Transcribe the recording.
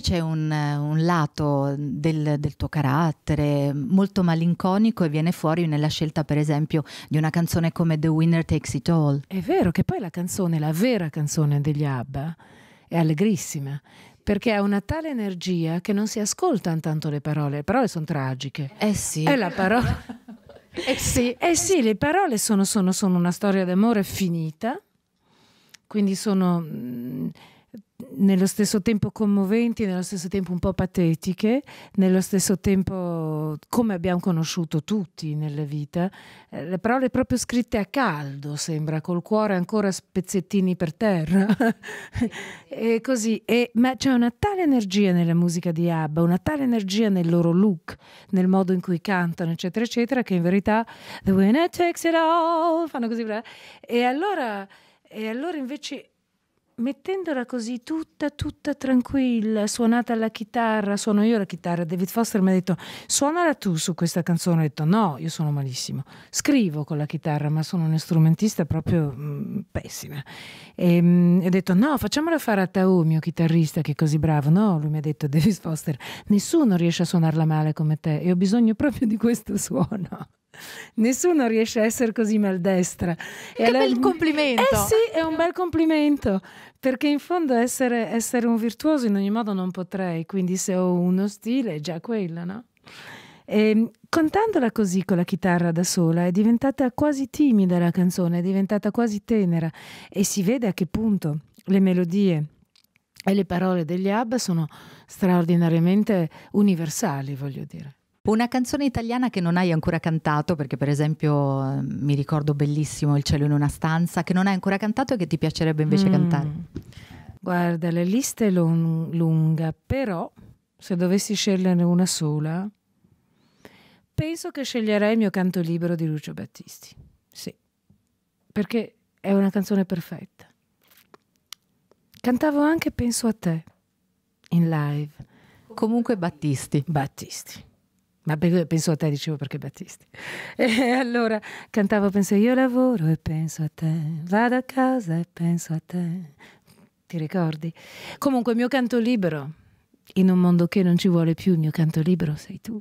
C'è un, un lato del, del, tuo carattere molto malinconico e viene fuori nella scelta, per esempio, di una canzone come The Winner Takes It All. È vero che poi la canzone, la vera canzone degli ABBA, è allegrissima perché ha una tale energia che non si ascoltano tanto le parole. Le parole sono tragiche. Eh sì. È la parola. eh, sì. eh sì, le parole sono, sono, sono una storia d'amore finita, quindi sono nello stesso tempo commoventi, nello stesso tempo un po' patetiche, nello stesso tempo come abbiamo conosciuto tutti nella vita, eh, le parole proprio scritte a caldo, sembra, col cuore ancora spezzettini per terra. e così, e, ma c'è una tale energia nella musica di Abba, una tale energia nel loro look, nel modo in cui cantano, eccetera, eccetera, che in verità The winner takes it all, fanno così, bravo. e allora... E allora invece mettendola così tutta, tutta tranquilla, suonata la chitarra, suono io la chitarra, David Foster mi ha detto suonala tu su questa canzone, ho detto no, io sono malissimo, scrivo con la chitarra ma sono un strumentista proprio mh, pessima. E ehm, mh, ho detto no, facciamola fare a Tao, mio chitarrista che è così bravo, no, lui mi ha detto David Foster, nessuno riesce a suonarla male come te e ho bisogno proprio di questo suono nessuno riesce a essere così maldestra. Che e bel alla... complimento! Eh sì, è un bel complimento, perché in fondo essere, essere un virtuoso in ogni modo non potrei, quindi se ho uno stile è già quello, no? E, ehm, contandola così con la chitarra da sola è diventata quasi timida la canzone, è diventata quasi tenera e si vede a che punto le melodie e le parole degli Abba sono straordinariamente universali, voglio dire. Una canzone italiana che non hai ancora cantato, perché per esempio ehm, mi ricordo bellissimo Il cielo in una stanza, che non hai ancora cantato e che ti piacerebbe invece mm. cantare? Guarda, la lista è long lunga, però se dovessi sceglierne una sola, penso che sceglierei il mio canto libero di Lucio Battisti. Sì, perché è una canzone perfetta. Cantavo anche Penso a te in live. Comunque Battisti. Battisti. Ma penso a te, dicevo perché Battisti. E allora cantavo, penso io lavoro e penso a te, vado a casa e penso a te. Ti ricordi? Comunque il mio canto libero, in un mondo che non ci vuole più, il mio canto libero sei tu.